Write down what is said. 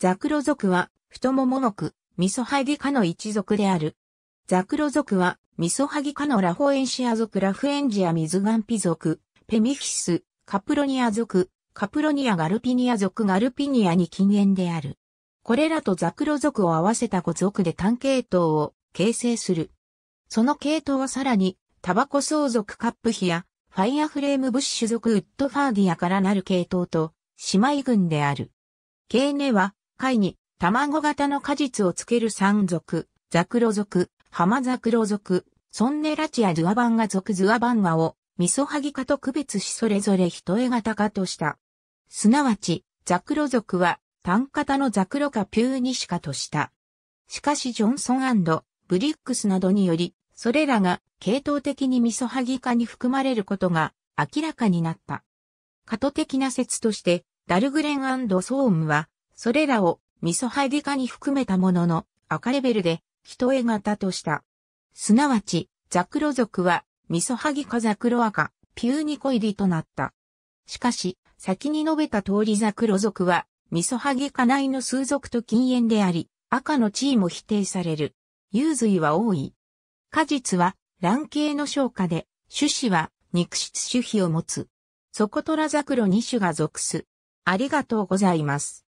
ザクロ族は、太もも族、ミソハギ科の一族である。ザクロ族は、ミソハギ科のラフォエンシア族ラフエンジアミズガンピ族、ペミフィス、カプロニア族、カプロニアガルピニア族ガルピニアに禁煙である。これらとザクロ族を合わせた5族で単系統を形成する。その系統はさらに、タバコ相続カップヒや、ファイアフレームブッシュ族ウッドファーディアからなる系統と、姉妹群である。ケーネは、貝に卵型の果実をつける山族、ザクロ族、ハマザクロ族、ソンネラチアズワバンガ族ズワバンガを、ミソハギ科と区別しそれぞれ一重型化とした。すなわち、ザクロ族は、単型のザクロかピューニシカとした。しかしジョンソンブリックスなどにより、それらが系統的にミソハギ科に含まれることが明らかになった。過渡的な説として、ダルグレンソームはそれらをミソハディに含めたものの赤レベルで人絵型とした。すなわち、ザクロ族はミソハギカザクロアカ、ピューニコ入りとなった。しかし、先に述べた通りザクロ族はミソハギカ内の数族と禁煙であり、赤の地位も否定される。有髄は多い。果実は卵系の消化で、種子は肉質種皮を持つ。ソコトラザクロ2種が属す。ありがとうございます。